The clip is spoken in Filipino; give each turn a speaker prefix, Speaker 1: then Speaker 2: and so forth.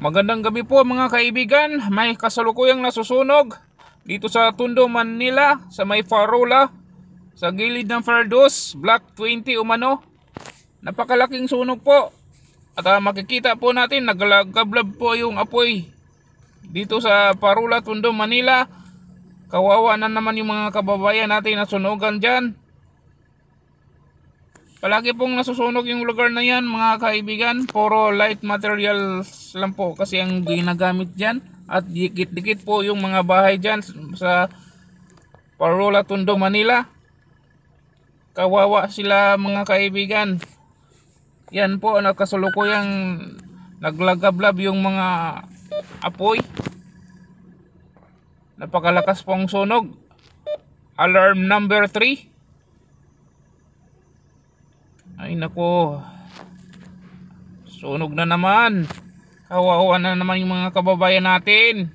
Speaker 1: Magandang gabi po mga kaibigan. May kasalukuyang nasusunog dito sa Tondo, Manila sa may Farola sa gilid ng Ferdos, Block 20 umano. Napakalaking sunog po. At uh, makikita po natin naglagablab po yung apoy dito sa Farola, Tondo, Manila. Kawawa na naman yung mga kababayan natin na sunugan dyan. Palagi pong nasusunog yung lugar na yan mga kaibigan. Puro light materials lang po kasi ang ginagamit dyan. At dikit-dikit po yung mga bahay dyan sa Parola Tondo, Manila. Kawawa sila mga kaibigan. Yan po nakasulukuyang naglagablab yung mga apoy. Napakalakas pong sunog. Alarm number 3. Ay nako. Sunog na naman. Kawawa na naman yung mga kababayan natin.